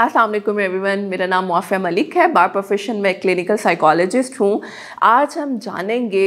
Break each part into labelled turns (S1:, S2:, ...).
S1: Aslam everyone मेरा नाम मुआफ़ मलिक है बार प्रोफेशन में क्लिनिकल साइकोलॉजिस्ट हूँ आज हम जानेंगे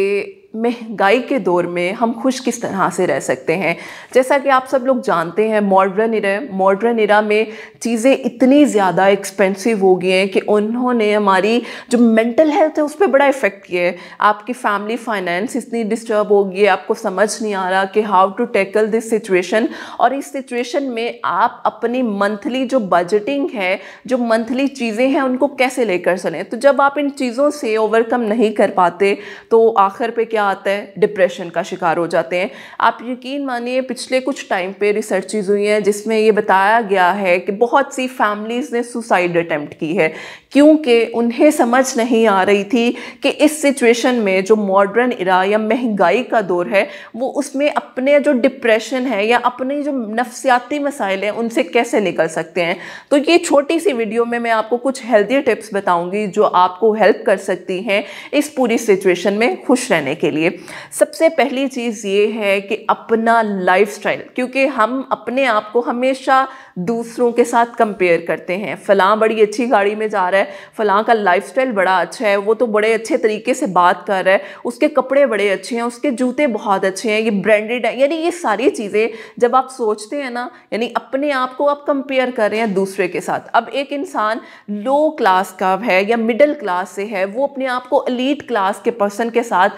S1: महंगाई के दौर में हम खुश किस तरह से रह सकते हैं जैसा कि आप सब लोग जानते हैं मॉडर्न इरा मॉडर्न इरा में चीज़ें इतनी ज़्यादा एक्सपेंसिव हो गई हैं कि उन्होंने हमारी जो मेंटल हेल्थ है उस पर बड़ा इफ़ेक्ट किया है आपकी फैमिली फाइनेंस इतनी डिस्टर्ब हो गई है आपको समझ नहीं आ रहा कि how to tackle this situation और इस सिचुएशन में आप अपनी मंथली जो बजटिंग है जो मंथली चीज़ें हैं उनको कैसे लेकर चलें तो जब आप इन चीज़ों से ओवरकम नहीं कर पाते तो आखिर पे क्या क्या आता है डिप्रेशन का शिकार हो जाते हैं आप यकीन मानिए पिछले कुछ टाइम पे रिसर्चेज हुई हैं जिसमें ये बताया गया है कि बहुत सी फैमिलीज़ ने सुसाइड अटैम्प्ट की है क्योंकि उन्हें समझ नहीं आ रही थी कि इस सिचुएशन में जो मॉडर्न इरा या महंगाई का दौर है वो उसमें अपने जो डिप्रेशन है या अपने जो नफसियाती मसाइल हैं उनसे कैसे निकल सकते हैं तो ये छोटी सी वीडियो में मैं आपको कुछ हेल्दी टिप्स बताऊँगी जो आपको हेल्प कर सकती हैं इस पूरी सिचुएशन में खुश रहने के के लिए सबसे पहली चीज़ ये है कि अपना लाइफस्टाइल क्योंकि हम अपने आप को हमेशा दूसरों के साथ कंपेयर करते हैं फलां बड़ी अच्छी गाड़ी में जा रहा है फलां का लाइफस्टाइल बड़ा अच्छा है वो तो बड़े अच्छे तरीके से बात कर रहा है उसके कपड़े बड़े अच्छे हैं उसके जूते बहुत अच्छे हैं ये ब्रांडेड है यानी ये सारी चीज़ें जब आप सोचते हैं ना यानी अपने आप को आप कंपेयर कर रहे हैं दूसरे के साथ अब एक इंसान लो क्लास का है या मिडिल क्लास से है वो अपने आप को अलीट क्लास के पर्सन के साथ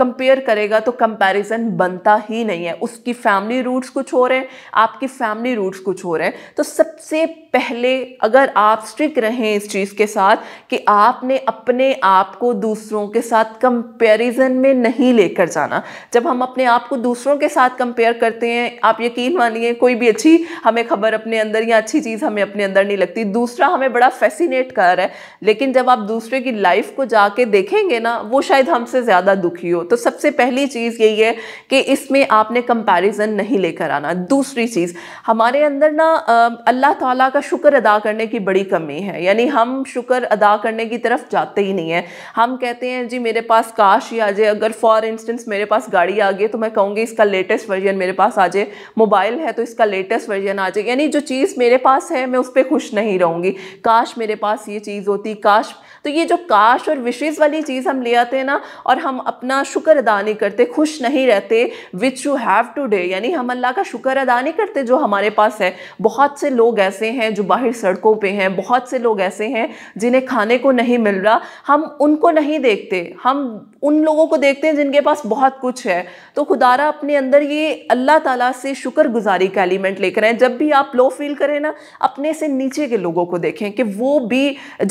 S1: कंपेयर करेगा तो कंपैरिजन बनता ही नहीं है उसकी फैमिली रूट्स कुछ हो रहे हैं आपकी फैमिली रूट्स कुछ हो रहे हैं तो सबसे पहले अगर आप स्ट्रिक रहें इस चीज़ के साथ कि आपने अपने आप को दूसरों के साथ कंपैरिजन में नहीं लेकर जाना जब हम अपने आप को दूसरों के साथ कंपेयर करते हैं आप यकीन मानिए कोई भी अच्छी हमें खबर अपने अंदर या अच्छी चीज़ हमें अपने अंदर नहीं लगती दूसरा हमें बड़ा फैसिनेट कर रहा है लेकिन जब आप दूसरे की लाइफ को जाके देखेंगे ना वो शायद हमसे ज़्यादा दुखी हो तो सबसे पहली चीज़ यही है कि इसमें आपने कंपेरिज़न नहीं लेकर आना दूसरी चीज़ हमारे अंदर ना अल्लाह ताला का का शुक्र अदा करने की बड़ी कमी है यानी हम शुक्र अदा करने की तरफ जाते ही नहीं है हम कहते हैं जी मेरे पास काश ही आ जाए अगर फॉर इंस्टेंस मेरे पास गाड़ी आ गई तो मैं कहूँगी इसका लेटेस्ट वर्जन मेरे पास आ जाए मोबाइल है तो इसका लेटेस्ट वर्जन आ जाए यानी जो चीज़ मेरे पास है मैं उस पर खुश नहीं रहूँगी काश मेरे पास ये चीज़ होती काश तो ये जो काश और विशेज़ वाली चीज़ हम ले आते हैं ना और हम अपना शुक्र अदा नहीं करते खुश नहीं रहते which you have today यानी हम अल्लाह का शुक्र अदा नहीं करते जो हमारे पास है बहुत से लोग ऐसे हैं हैं जो बाहर सड़कों पे हैं बहुत से लोग ऐसे हैं जिन्हें खाने को नहीं मिल रहा हम उनको नहीं देखते हम उन लोगों को देखते हैं जिनके पास बहुत कुछ है तो खुदारा अपने अंदर ये अल्लाह ताला से शुक्रगुजारी का एलिमेंट लेकर आए जब भी आप लो फील करें ना अपने से नीचे के लोगों को देखें कि वो भी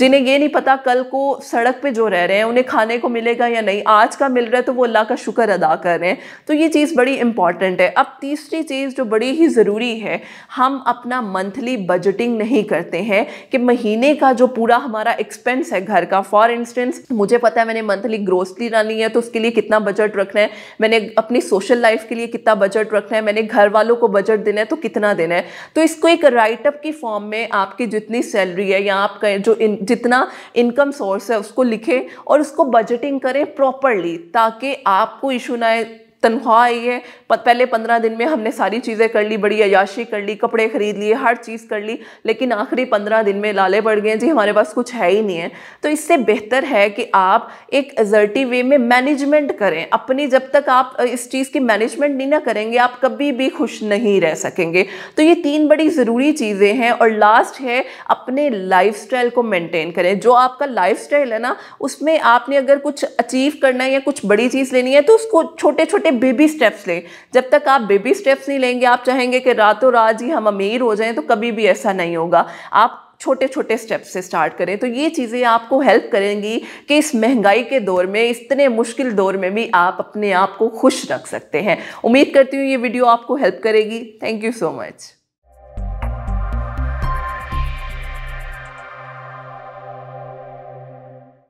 S1: जिन्हें ये नहीं पता कल को सड़क पर जो रह रहे हैं उन्हें खाने को मिलेगा या नहीं आज का मिल रहा है तो वो अल्लाह का शुक्र अदा कर रहे हैं तो ये चीज़ बड़ी इंपॉर्टेंट है अब तीसरी चीज़ जो बड़ी ही ज़रूरी है हम अपना मंथली बजटिंग सेविंग नहीं करते हैं कि महीने का जो पूरा हमारा एक्सपेंस है घर का फॉर इंस्टेंस मुझे पता है मैंने मंथली ग्रोसरी डालनी है तो उसके लिए कितना बजट रखना है मैंने अपनी सोशल लाइफ के लिए कितना बजट रखना है मैंने घर वालों को बजट देना है तो कितना देना है तो इसको एक राइटअप की फॉर्म में आपकी जितनी सैलरी है या आपका जो इन, जितना इनकम सोर्स है उसको लिखें और उसको बजटिंग करें प्रॉपरली ताकि आपको इशू ना आए तनख्वाह आई है पहले पंद्रह दिन में हमने सारी चीज़ें कर ली बड़ी अयाशी कर ली कपड़े ख़रीद लिए हर चीज़ कर ली लेकिन आखिरी पंद्रह दिन में लाले पड़ गए जी हमारे पास कुछ है ही नहीं है तो इससे बेहतर है कि आप एक एजर्टिव वे में मैनेजमेंट करें अपनी जब तक आप इस चीज़ की मैनेजमेंट नहीं ना करेंगे आप कभी भी खुश नहीं रह सकेंगे तो ये तीन बड़ी ज़रूरी चीज़ें हैं और लास्ट है अपने लाइफ को मेनटेन करें जो आपका लाइफ है ना उसमें आपने अगर कुछ अचीव करना है या कुछ बड़ी चीज़ लेनी है तो उसको छोटे छोटे के बेबी स्टेप्स लें जब तक आप बेबी स्टेप्स नहीं लेंगे आप चाहेंगे कि रातों रात ही हम अमीर हो जाएं तो कभी भी ऐसा नहीं होगा आप छोटे छोटे स्टेप से स्टार्ट करें तो ये चीज़ें आपको हेल्प करेंगी कि इस महंगाई के दौर में इतने मुश्किल दौर में भी आप अपने आप को खुश रख सकते हैं उम्मीद करती हूँ ये वीडियो आपको हेल्प करेगी थैंक यू सो मच